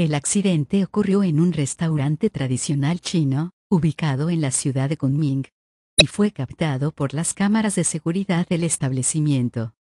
El accidente ocurrió en un restaurante tradicional chino, ubicado en la ciudad de Kunming, y fue captado por las cámaras de seguridad del establecimiento.